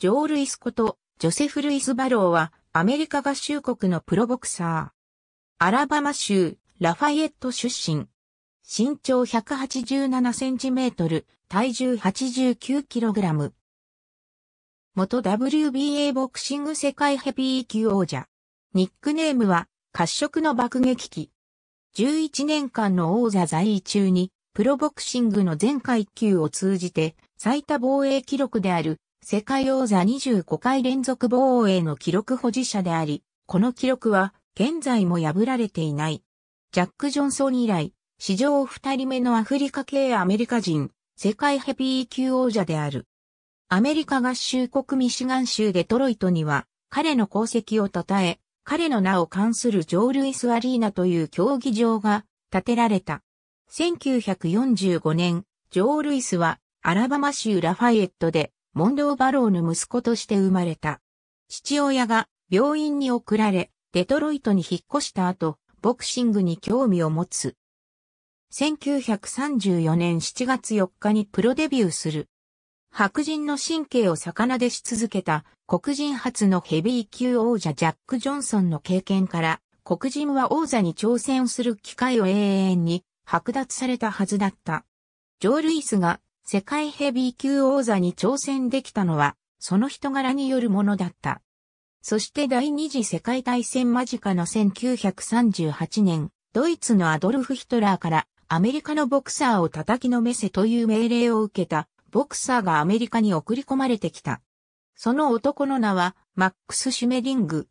ジョー・ルイスこと、ジョセフ・ルイス・バローは、アメリカ合衆国のプロボクサー。アラバマ州、ラファイエット出身。身長187センチメートル、体重89キログラム。元 WBA ボクシング世界ヘビー級王者。ニックネームは、褐色の爆撃機。11年間の王座在位中に、プロボクシングの全階級を通じて、最多防衛記録である世界王座25回連続防衛の記録保持者であり、この記録は現在も破られていない。ジャック・ジョンソン以来、史上二人目のアフリカ系アメリカ人、世界ヘビー級王者である。アメリカ合衆国ミシガン州デトロイトには、彼の功績を称え、彼の名を冠するジョー・ルイス・アリーナという競技場が建てられた。1945年、ジョー・ルイスはアラバマ州ラファイエットでモンロー・バローの息子として生まれた。父親が病院に送られ、デトロイトに引っ越した後、ボクシングに興味を持つ。1934年7月4日にプロデビューする。白人の神経を逆なでし続けた黒人初のヘビー級王者ジャック・ジョンソンの経験から黒人は王座に挑戦する機会を永遠に剥奪されたはずだった。ジョー・ルイスが世界ヘビー級王座に挑戦できたのは、その人柄によるものだった。そして第二次世界大戦間近の1938年、ドイツのアドルフ・ヒトラーからアメリカのボクサーを叩きのめせという命令を受けた、ボクサーがアメリカに送り込まれてきた。その男の名は、マックス・シュメリング。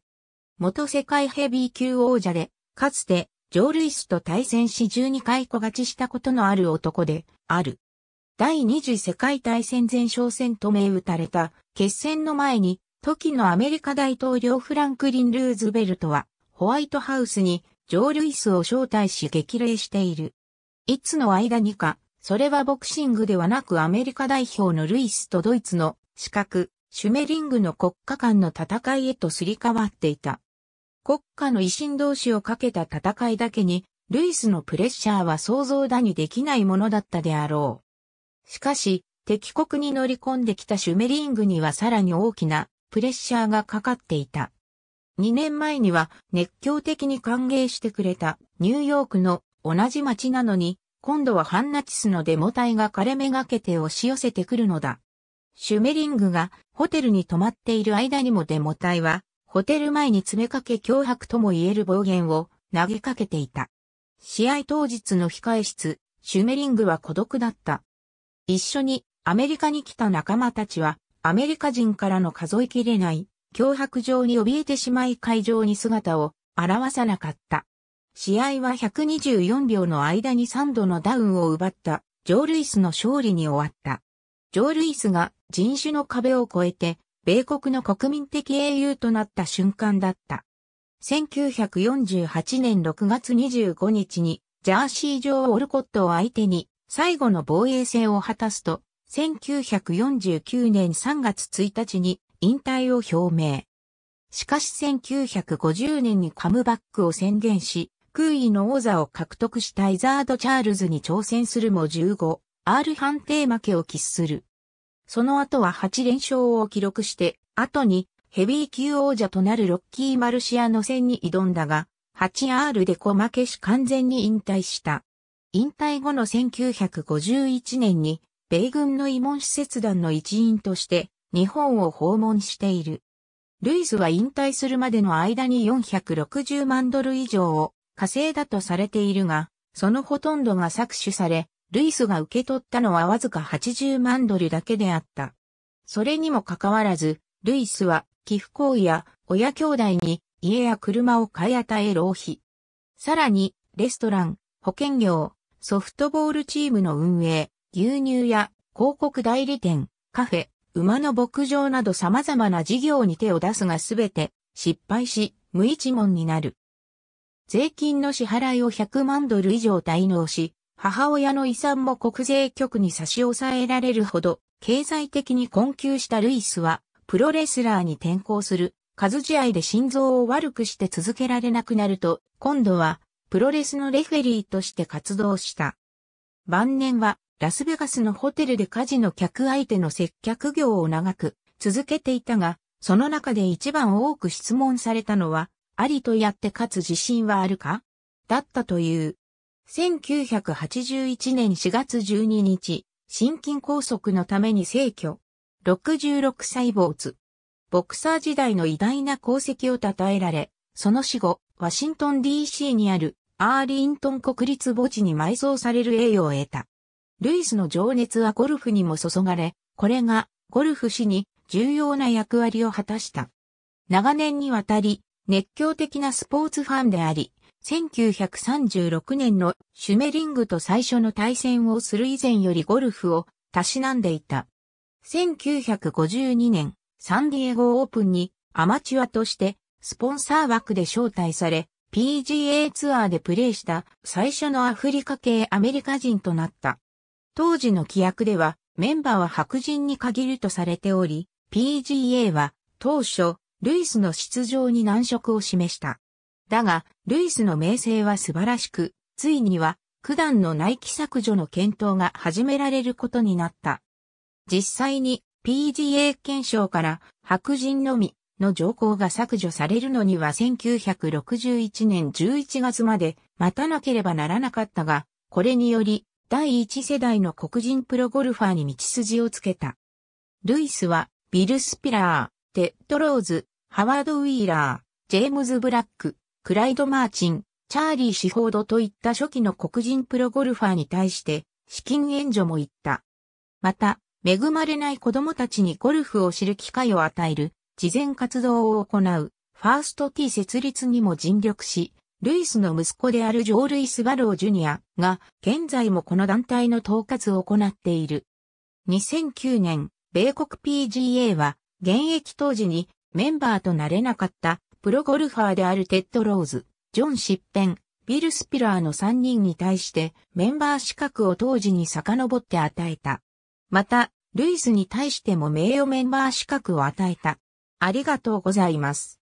元世界ヘビー級王者で、かつて、ジョー・ルイスと対戦し12回小勝ちしたことのある男で、ある。第二次世界大戦前哨戦と銘打たれた決戦の前に、時のアメリカ大統領フランクリン・ルーズベルトは、ホワイトハウスにジョー・ルイスを招待し激励している。いつの間にか、それはボクシングではなくアメリカ代表のルイスとドイツの資格、シュメリングの国家間の戦いへとすり替わっていた。国家の維新同士をかけた戦いだけに、ルイスのプレッシャーは想像だにできないものだったであろう。しかし、敵国に乗り込んできたシュメリングにはさらに大きなプレッシャーがかかっていた。2年前には熱狂的に歓迎してくれたニューヨークの同じ街なのに、今度は反ナチスのデモ隊が枯れめがけて押し寄せてくるのだ。シュメリングがホテルに泊まっている間にもデモ隊は、ホテル前に詰めかけ脅迫とも言える暴言を投げかけていた。試合当日の控え室、シュメリングは孤独だった。一緒にアメリカに来た仲間たちは、アメリカ人からの数えきれない脅迫状に怯えてしまい会場に姿を現さなかった。試合は124秒の間に3度のダウンを奪ったジョー・ルイスの勝利に終わった。ジョー・ルイスが人種の壁を越えて米国の国民的英雄となった瞬間だった。1948年6月25日にジャーシージョー・オルコットを相手に最後の防衛戦を果たすと、1949年3月1日に引退を表明。しかし1950年にカムバックを宣言し、空位の王座を獲得したイザード・チャールズに挑戦するも 15R 判定負けを喫する。その後は8連勝を記録して、後にヘビー級王者となるロッキー・マルシアの戦に挑んだが、8R で小負けし完全に引退した。引退後の1951年に、米軍の慰問施設団の一員として、日本を訪問している。ルイスは引退するまでの間に460万ドル以上を稼いだとされているが、そのほとんどが搾取され、ルイスが受け取ったのはわずか80万ドルだけであった。それにもかかわらず、ルイスは寄付行為や親兄弟に家や車を買い与え浪費。さらに、レストラン、保険業、ソフトボールチームの運営、牛乳や広告代理店、カフェ、馬の牧場など様々な事業に手を出すがすべて失敗し、無一文になる。税金の支払いを100万ドル以上滞納し、母親の遺産も国税局に差し押さえられるほど、経済的に困窮したルイスは、プロレスラーに転向する、数試合で心臓を悪くして続けられなくなると、今度はプロレスのレフェリーとして活動した。晩年は、ラスベガスのホテルで家事の客相手の接客業を長く続けていたが、その中で一番多く質問されたのは、ありとやってかつ自信はあるかだったという。1981年4月12日、心筋梗塞のために逝去。66歳坊主。ボクサー時代の偉大な功績を称えられ、その死後、ワシントン DC にあるアーリントン国立墓地に埋葬される栄誉を得た。ルイスの情熱はゴルフにも注がれ、これがゴルフ史に重要な役割を果たした。長年にわたり熱狂的なスポーツファンであり、1936年のシュメリングと最初の対戦をする以前よりゴルフをたしなんでいた。1952年サンディエゴオープンにアマチュアとしてスポンサー枠で招待され、PGA ツアーでプレーした最初のアフリカ系アメリカ人となった。当時の規約ではメンバーは白人に限るとされており、PGA は当初、ルイスの出場に難色を示した。だが、ルイスの名声は素晴らしく、ついには、九段の内規削除の検討が始められることになった。実際に PGA 検証から白人のみの条項が削除されるのには1961年11月まで待たなければならなかったが、これにより第一世代の黒人プロゴルファーに道筋をつけた。ルイスはビル・スピラー、テッド・ローズ、ハワード・ウィーラー、ジェームズ・ブラック、クライド・マーチン、チャーリー・シフォードといった初期の黒人プロゴルファーに対して資金援助も言った。また、恵まれない子供たちにゴルフを知る機会を与える慈善活動を行う、ファースト T 設立にも尽力し、ルイスの息子であるジョー・ルイス・バロー・ジュニアが現在もこの団体の統括を行っている。2009年、米国 PGA は現役当時にメンバーとなれなかったプロゴルファーであるテッド・ローズ、ジョン・シッペン、ビル・スピラーの3人に対してメンバー資格を当時に遡って与えた。また、ルイスに対しても名誉メンバー資格を与えた。ありがとうございます。